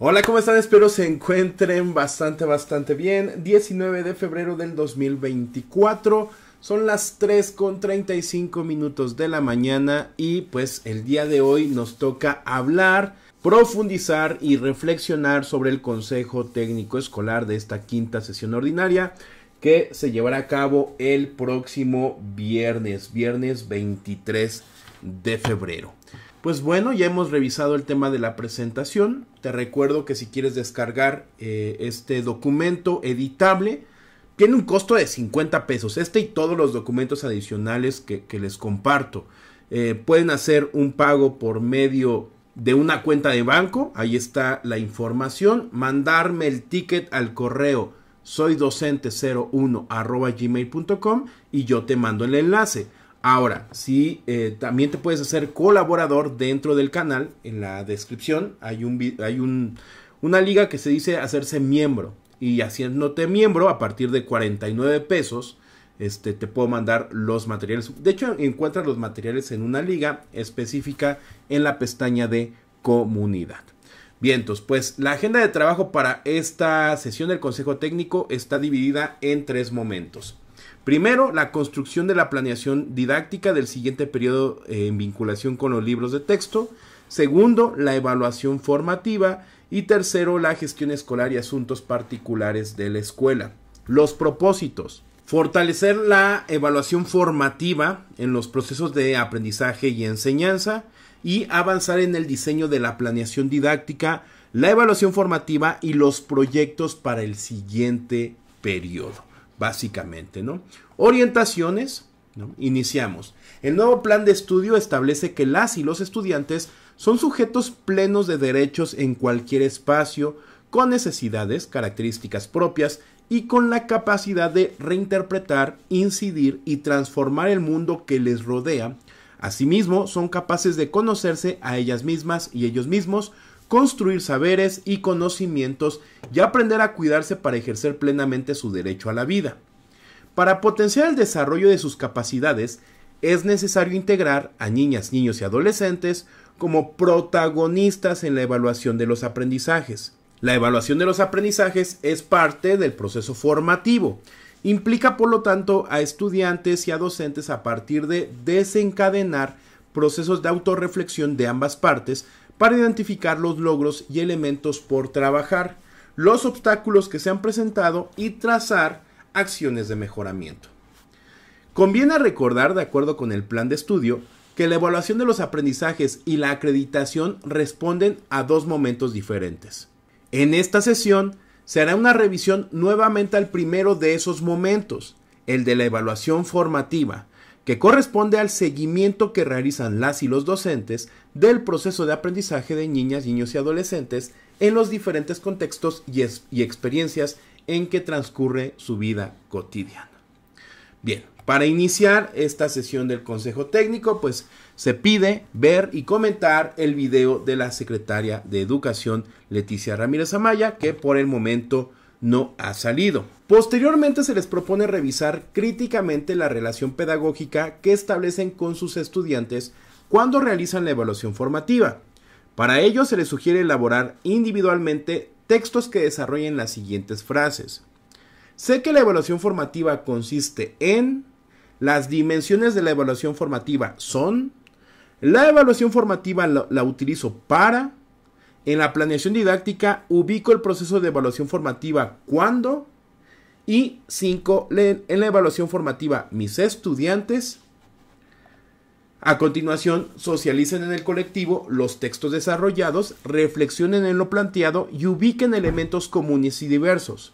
Hola, ¿cómo están? Espero se encuentren bastante, bastante bien. 19 de febrero del 2024. Son las 3 con 35 minutos de la mañana y pues el día de hoy nos toca hablar, profundizar y reflexionar sobre el Consejo Técnico Escolar de esta quinta sesión ordinaria que se llevará a cabo el próximo viernes, viernes 23 de febrero. Pues bueno, ya hemos revisado el tema de la presentación. Te recuerdo que si quieres descargar eh, este documento editable, tiene un costo de 50 pesos. Este y todos los documentos adicionales que, les comparto. Eh, pueden hacer un pago por medio de una cuenta de banco. Ahí está la información. Mandarme el ticket al correo soydocente01 y yo te mando el enlace. Ahora, sí, eh, también te puedes hacer colaborador dentro del canal. En la descripción hay, un, hay una liga que se dice hacerse miembro. Y haciéndote miembro a partir de 49 pesos, este, te puedo mandar los materiales. De hecho, encuentras los materiales en una liga específica en la pestaña de comunidad. Vientos, pues la agenda de trabajo para esta sesión del Consejo Técnico está dividida en tres momentos. Primero, la construcción de la planeación didáctica del siguiente periodo eh, en vinculación con los libros de texto. Segundo, la evaluación formativa. Y tercero, la gestión escolar y asuntos particulares de la escuela. Los propósitos. Fortalecer la evaluación formativa en los procesos de aprendizaje y enseñanza y avanzar en el diseño de la planeación didáctica, la evaluación formativa y los proyectos para el siguiente periodo básicamente, ¿no? Orientaciones, ¿no? Iniciamos. El nuevo plan de estudio establece que las y los estudiantes son sujetos plenos de derechos en cualquier espacio, con necesidades, características propias y con la capacidad de reinterpretar, incidir y transformar el mundo que les rodea. Asimismo, son capaces de conocerse a ellas mismas y ellos mismos construir saberes y conocimientos y aprender a cuidarse para ejercer plenamente su derecho a la vida. Para potenciar el desarrollo de sus capacidades, es necesario integrar a niñas, niños y adolescentes como protagonistas en la evaluación de los aprendizajes. La evaluación de los aprendizajes es parte del proceso formativo. Implica, por lo tanto, a estudiantes y a docentes a partir de desencadenar procesos de autorreflexión de ambas partes para identificar los logros y elementos por trabajar, los obstáculos que se han presentado y trazar acciones de mejoramiento. Conviene recordar, de acuerdo con el plan de estudio, que la evaluación de los aprendizajes y la acreditación responden a dos momentos diferentes. En esta sesión se hará una revisión nuevamente al primero de esos momentos, el de la evaluación formativa, que corresponde al seguimiento que realizan las y los docentes del proceso de aprendizaje de niñas, niños y adolescentes en los diferentes contextos y, experiencias en que transcurre su vida cotidiana. Bien, para iniciar esta sesión del Consejo Técnico, pues se pide ver y comentar el video de la secretaria de Educación, Leticia Ramírez Amaya, que por el momento no ha salido. Posteriormente se les propone revisar críticamente la relación pedagógica que establecen con sus estudiantes cuando realizan la evaluación formativa. Para ello se les sugiere elaborar individualmente textos que desarrollen las siguientes frases. Sé que la evaluación formativa consiste en... Las dimensiones de la evaluación formativa son... La evaluación formativa la, utilizo para... En la planeación didáctica ubico el proceso de evaluación formativa cuando... Y 5. En la evaluación formativa mis estudiantes a continuación, socialicen en el colectivo los textos desarrollados, reflexionen en lo planteado y ubiquen elementos comunes y diversos.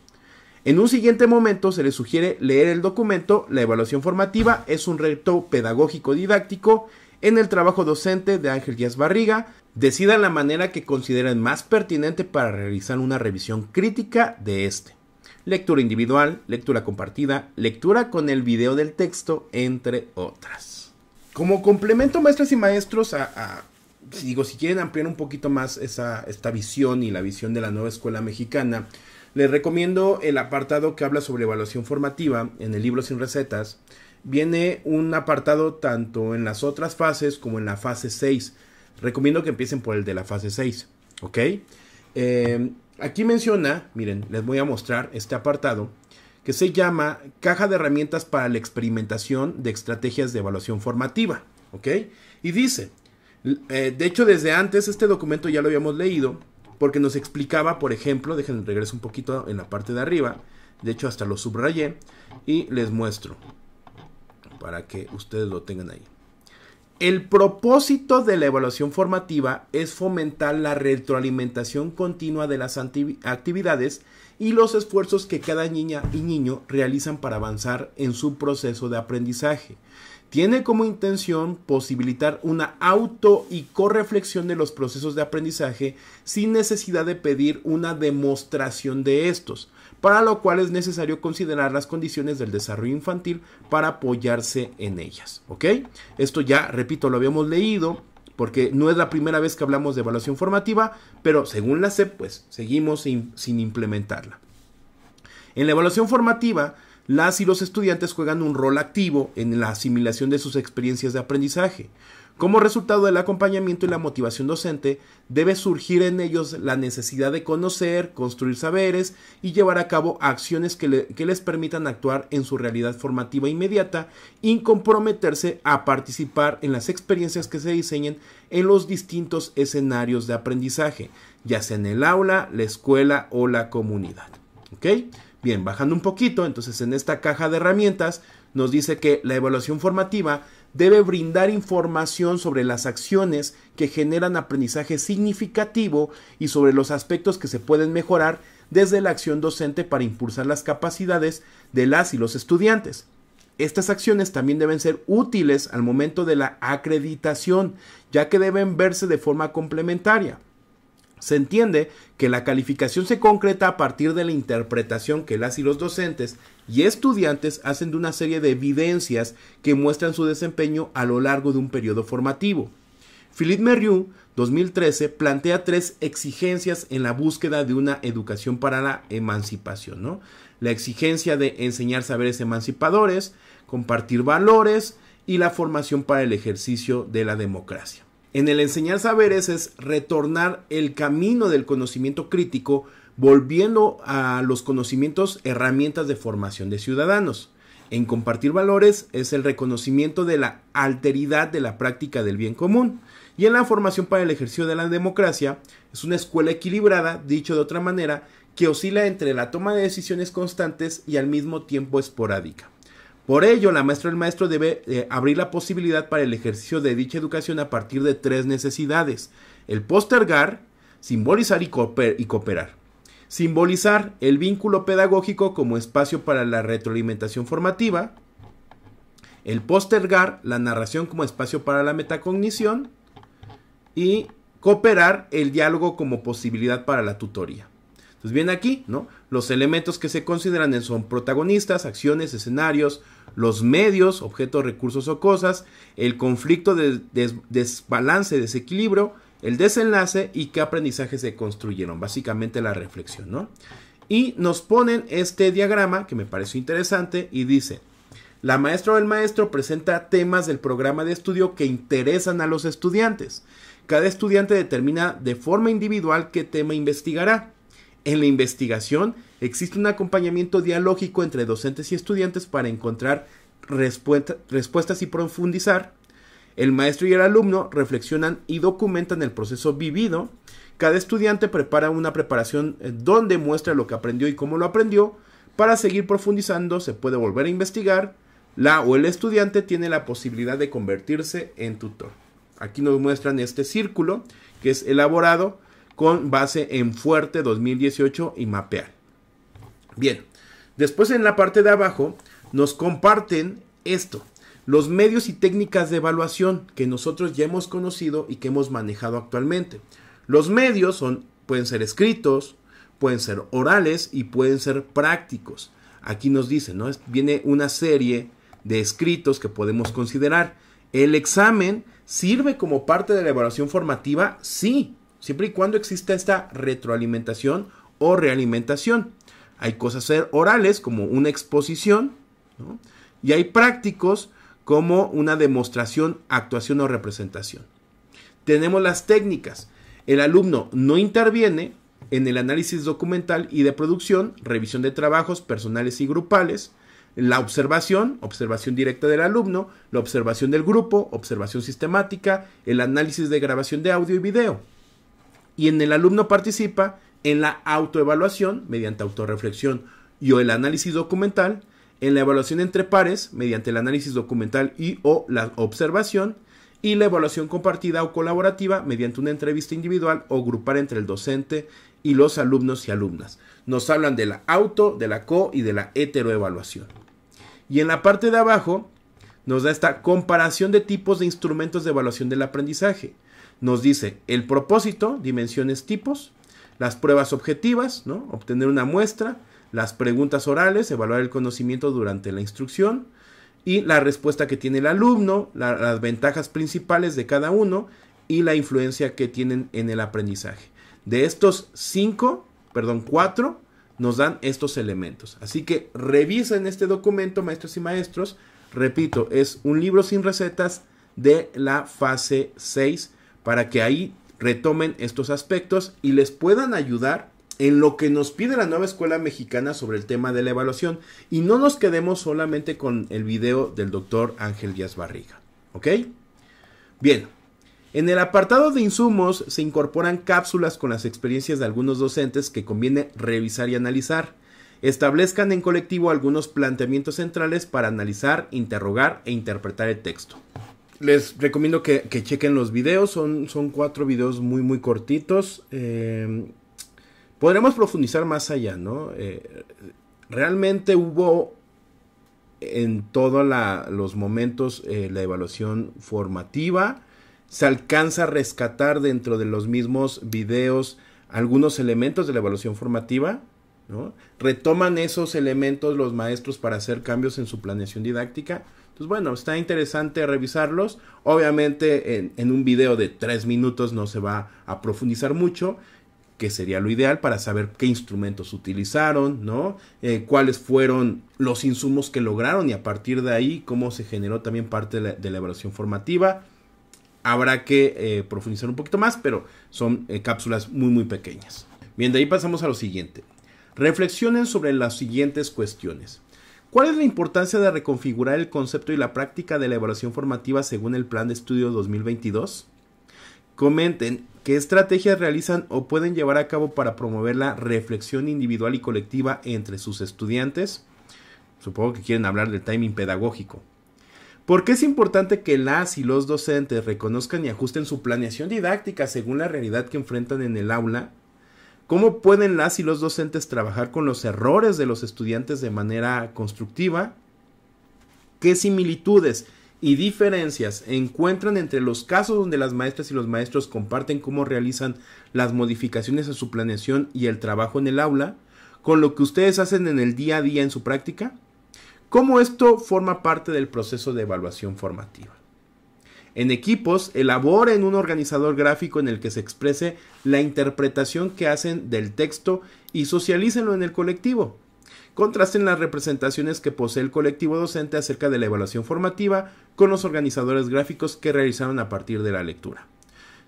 En un siguiente momento se les sugiere leer el documento. La evaluación formativa es un reto pedagógico didáctico en el trabajo docente de Ángel Díaz Barriga. Decidan la manera que consideren más pertinente para realizar una revisión crítica de este. Lectura individual, lectura compartida, lectura con el video del texto, entre otras. Como complemento, maestras y maestros, a, digo, si quieren ampliar un poquito más esta visión y la visión de la nueva escuela mexicana, les recomiendo el apartado que habla sobre evaluación formativa en el libro Sin Recetas. Viene un apartado tanto en las otras fases como en la fase 6. Recomiendo que empiecen por el de la fase 6, ¿ok? Eh, aquí menciona, miren, les voy a mostrar este apartado que se llama Caja de Herramientas para la Experimentación de Estrategias de Evaluación Formativa. ¿Ok? Y dice, eh, de hecho desde antes este documento ya lo habíamos leído porque nos explicaba, por ejemplo, dejen regreso un poquito en la parte de arriba, de hecho hasta lo subrayé y les muestro para que ustedes lo tengan ahí. El propósito de la evaluación formativa es fomentar la retroalimentación continua de las actividades y los esfuerzos que cada niña y niño realizan para avanzar en su proceso de aprendizaje. Tiene como intención posibilitar una auto y correflexión de los procesos de aprendizaje sin necesidad de pedir una demostración de estos, para lo cual es necesario considerar las condiciones del desarrollo infantil para apoyarse en ellas. ¿Ok? Esto ya, repito, lo habíamos leído porque no es la primera vez que hablamos de evaluación formativa, pero según la SEP, pues seguimos sin, sin implementarla. En la evaluación formativa, las y los estudiantes juegan un rol activo en la asimilación de sus experiencias de aprendizaje. Como resultado del acompañamiento y la motivación docente, debe surgir en ellos la necesidad de conocer, construir saberes y llevar a cabo acciones que, les permitan actuar en su realidad formativa inmediata y comprometerse a participar en las experiencias que se diseñen en los distintos escenarios de aprendizaje, ya sea en el aula, la escuela o la comunidad. Bien, bajando un poquito, entonces en esta caja de herramientas nos dice que la evaluación formativa debe brindar información sobre las acciones que generan aprendizaje significativo y sobre los aspectos que se pueden mejorar desde la acción docente para impulsar las capacidades de las y los estudiantes. Estas acciones también deben ser útiles al momento de la acreditación, ya que deben verse de forma complementaria. Se entiende que la calificación se concreta a partir de la interpretación que las y los docentes y estudiantes hacen de una serie de evidencias que muestran su desempeño a lo largo de un periodo formativo. Philippe Merriou, 2013, plantea tres exigencias en la búsqueda de una educación para la emancipación. La exigencia de enseñar saberes emancipadores, compartir valores y la formación para el ejercicio de la democracia. En el enseñar saberes es retornar el camino del conocimiento crítico, volviendo a los conocimientos herramientas de formación de ciudadanos. En compartir valores es el reconocimiento de la alteridad de la práctica del bien común. Y en la formación para el ejercicio de la democracia es una escuela equilibrada, dicho de otra manera, que oscila entre la toma de decisiones constantes y al mismo tiempo esporádica. Por ello, la maestra o el maestro debe eh, abrir la posibilidad para el ejercicio de dicha educación a partir de tres necesidades. El postergar, simbolizar y cooperar. Simbolizar el vínculo pedagógico como espacio para la retroalimentación formativa. El postergar la narración como espacio para la metacognición. Y cooperar el diálogo como posibilidad para la tutoría. Bien, aquí, ¿no? Los elementos que se consideran son protagonistas, acciones, escenarios, los medios, objetos, recursos o cosas, el conflicto de desbalance, desequilibrio, el desenlace y qué aprendizaje se construyeron. Básicamente la reflexión, ¿no? Y nos ponen este diagrama que me pareció interesante y dice, la maestra o el maestro presenta temas del programa de estudio que interesan a los estudiantes. Cada estudiante determina de forma individual qué tema investigará. En la investigación existe un acompañamiento dialógico entre docentes y estudiantes para encontrar respuestas y profundizar. El maestro y el alumno reflexionan y documentan el proceso vivido. Cada estudiante prepara una preparación eh, donde muestra lo que aprendió y cómo lo aprendió. Para seguir profundizando se puede volver a investigar. La o el estudiante tiene la posibilidad de convertirse en tutor. Aquí nos muestran este círculo que es elaborado con base en Fuerte 2018 y Mapear. Bien, después en la parte de abajo nos comparten esto, los medios y técnicas de evaluación que nosotros ya hemos conocido y que hemos manejado actualmente. Los medios son, pueden ser escritos, pueden ser orales y pueden ser prácticos. Aquí nos dice, ¿no? Viene una serie de escritos que podemos considerar. ¿El examen sirve como parte de la evaluación formativa? Sí, siempre y cuando exista esta retroalimentación o realimentación. Hay cosas orales como una exposición y hay prácticos como una demostración, actuación o representación. Tenemos las técnicas. El alumno no interviene en el análisis documental y de producción, revisión de trabajos personales y grupales, la observación, observación directa del alumno, la observación del grupo, observación sistemática, el análisis de grabación de audio y video y en el alumno participa en la autoevaluación mediante autorreflexión y o el análisis documental, en la evaluación entre pares mediante el análisis documental y o la observación, y la evaluación compartida o colaborativa mediante una entrevista individual o grupal entre el docente y los alumnos y alumnas. Nos hablan de la auto, de la co y de la heteroevaluación. Y en la parte de abajo nos da esta comparación de tipos de instrumentos de evaluación del aprendizaje nos dice el propósito, dimensiones, tipos, las pruebas objetivas, obtener una muestra, las preguntas orales, evaluar el conocimiento durante la instrucción y la respuesta que tiene el alumno, las ventajas principales de cada uno y la influencia que tienen en el aprendizaje. De estos cinco, perdón, cuatro, nos dan estos elementos. Así que revisen este documento, maestros y maestros. Repito, es un libro sin recetas de la fase 6 para que ahí retomen estos aspectos y les puedan ayudar en lo que nos pide la nueva escuela mexicana sobre el tema de la evaluación y no nos quedemos solamente con el video del doctor Ángel Díaz Barriga. ¿Ok? Bien, en el apartado de insumos se incorporan cápsulas con las experiencias de algunos docentes que conviene revisar y analizar. Establezcan en colectivo algunos planteamientos centrales para analizar, interrogar e interpretar el texto les recomiendo que, chequen los videos. Son, cuatro videos muy, muy cortitos. Eh, podremos profundizar más allá, ¿no? Eh, realmente hubo en todos los momentos eh, la evaluación formativa. Se alcanza a rescatar dentro de los mismos videos algunos elementos de la evaluación formativa. ¿no? Retoman esos elementos los maestros para hacer cambios en su planeación didáctica entonces, bueno, está interesante revisarlos. Obviamente en, un video de tres minutos no se va a profundizar mucho, que sería lo ideal para saber qué instrumentos utilizaron, ¿no? Eh, cuáles fueron los insumos que lograron y a partir de ahí cómo se generó también parte de la, evaluación formativa. Habrá que eh, profundizar un poquito más, pero son eh, cápsulas muy, muy pequeñas. Bien, de ahí pasamos a lo siguiente. Reflexionen sobre las siguientes cuestiones. ¿Cuál es la importancia de reconfigurar el concepto y la práctica de la evaluación formativa según el Plan de Estudio 2022? Comenten qué estrategias realizan o pueden llevar a cabo para promover la reflexión individual y colectiva entre sus estudiantes. Supongo que quieren hablar del timing pedagógico. ¿Por qué es importante que las y los docentes reconozcan y ajusten su planeación didáctica según la realidad que enfrentan en el aula ¿Cómo pueden las y los docentes trabajar con los errores de los estudiantes de manera constructiva? ¿Qué similitudes y diferencias encuentran entre los casos donde las maestras y los maestros comparten cómo realizan las modificaciones a su planeación y el trabajo en el aula con lo que ustedes hacen en el día a día en su práctica? ¿Cómo esto forma parte del proceso de evaluación formativa? en equipos elaboren un organizador gráfico en el que se exprese la interpretación que hacen del texto y socialícenlo en el colectivo. Contrasten las representaciones que posee el colectivo docente acerca de la evaluación formativa con los organizadores gráficos que realizaron a partir de la lectura.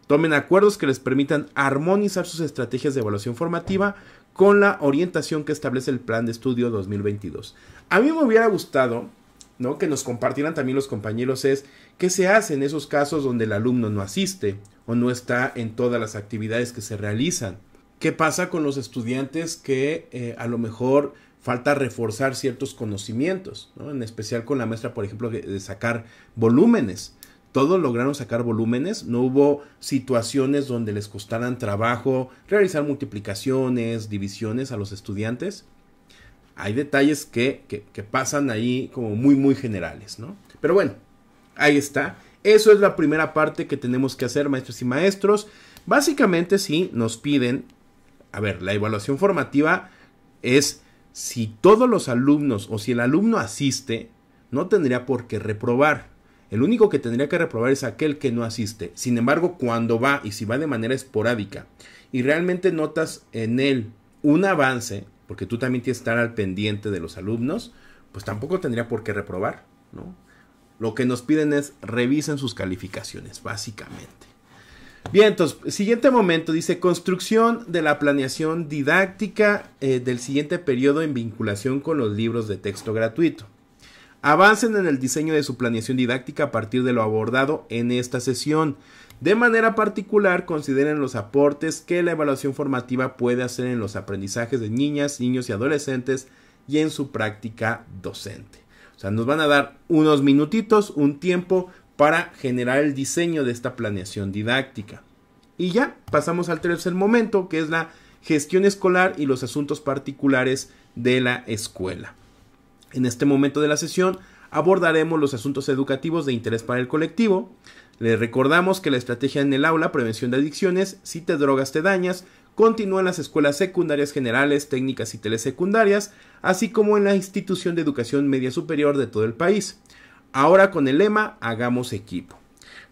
Tomen acuerdos que les permitan armonizar sus estrategias de evaluación formativa con la orientación que establece el Plan de Estudio 2022. A mí me hubiera gustado que nos compartieran también los compañeros es qué se hace en esos casos donde el alumno no asiste o no está en todas las actividades que se realizan. ¿Qué pasa con los estudiantes que eh, a lo mejor falta reforzar ciertos conocimientos? En especial con la maestra, por ejemplo, de sacar volúmenes. Todos lograron sacar volúmenes, no hubo situaciones donde les costaran trabajo realizar multiplicaciones, divisiones a los estudiantes hay detalles que, pasan ahí como muy, muy generales, ¿no? Pero bueno, ahí está. Eso es la primera parte que tenemos que hacer, maestros y maestros. Básicamente, si nos piden, a ver, la evaluación formativa es si todos los alumnos o si el alumno asiste, no tendría por qué reprobar. El único que tendría que reprobar es aquel que no asiste. Sin embargo, cuando va y si va de manera esporádica y realmente notas en él un avance, porque tú también tienes que estar al pendiente de los alumnos, pues tampoco tendría por qué reprobar, ¿no? Lo que nos piden es revisen sus calificaciones, básicamente. Bien, entonces, siguiente momento, dice construcción de la planeación didáctica eh, del siguiente periodo en vinculación con los libros de texto gratuito avancen en el diseño de su planeación didáctica a partir de lo abordado en esta sesión. De manera particular, consideren los aportes que la evaluación formativa puede hacer en los aprendizajes de niñas, niños y adolescentes y en su práctica docente. O sea, nos van a dar unos minutitos, un tiempo para generar el diseño de esta planeación didáctica. Y ya pasamos al tercer momento, que es la gestión escolar y los asuntos particulares de la escuela. En este momento de la sesión abordaremos los asuntos educativos de interés para el colectivo. Les recordamos que la estrategia en el aula, prevención de adicciones, si te drogas te dañas, continúa en las escuelas secundarias generales, técnicas y telesecundarias, así como en la institución de educación media superior de todo el país. Ahora con el lema Hagamos equipo.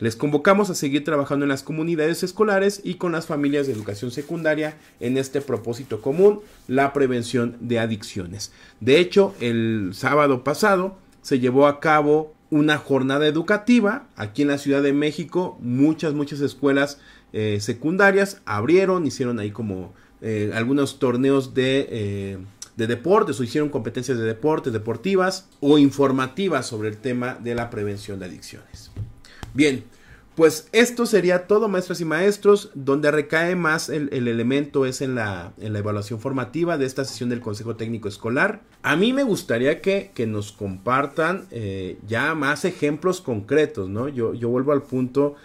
Les convocamos a seguir trabajando en las comunidades escolares y con las familias de educación secundaria en este propósito común, la prevención de adicciones. De hecho, el sábado pasado se llevó a cabo una jornada educativa aquí en la Ciudad de México. Muchas, muchas escuelas eh, secundarias abrieron, hicieron ahí como eh, algunos torneos de eh, deportes o hicieron competencias de deportes, deportivas o informativas sobre el tema de la prevención de adicciones. Bien, pues esto sería todo, maestras y maestros. Donde recae más el, elemento es en la, en la, evaluación formativa de esta sesión del Consejo Técnico Escolar. A mí me gustaría que, nos compartan eh, ya más ejemplos concretos, ¿no? Yo, yo vuelvo al punto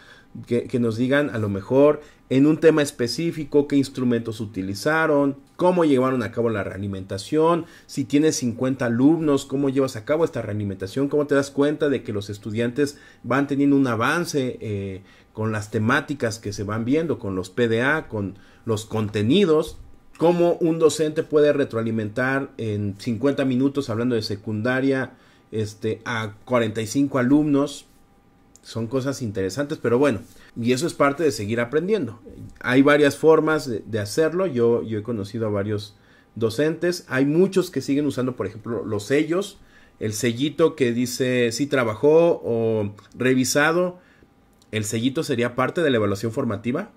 que, que, nos digan a lo mejor en un tema específico, qué instrumentos utilizaron, cómo llevaron a cabo la realimentación, si tienes 50 alumnos, cómo llevas a cabo esta realimentación, cómo te das cuenta de que los estudiantes van teniendo un avance eh, con las temáticas que se van viendo, con los PDA, con los contenidos, cómo un docente puede retroalimentar en 50 minutos hablando de secundaria este, a 45 alumnos son cosas interesantes, pero bueno, y eso es parte de seguir aprendiendo. Hay varias formas de, hacerlo, yo, yo he conocido a varios docentes, hay muchos que siguen usando, por ejemplo, los sellos, el sellito que dice si trabajó o revisado, el sellito sería parte de la evaluación formativa,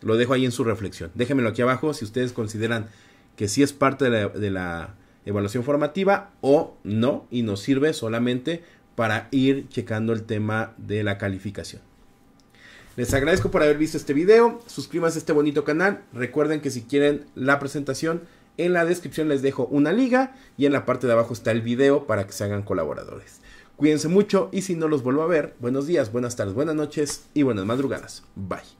lo dejo ahí en su reflexión, déjenmelo aquí abajo si ustedes consideran que sí es parte de la, de la evaluación formativa o no y nos sirve solamente para ir checando el tema de la calificación. Les agradezco por haber visto este video, suscríbanse a este bonito canal, recuerden que si quieren la presentación, en la descripción les dejo una liga y en la parte de abajo está el video para que se hagan colaboradores. Cuídense mucho y si no los vuelvo a ver, buenos días, buenas tardes, buenas noches y buenas madrugadas. Bye.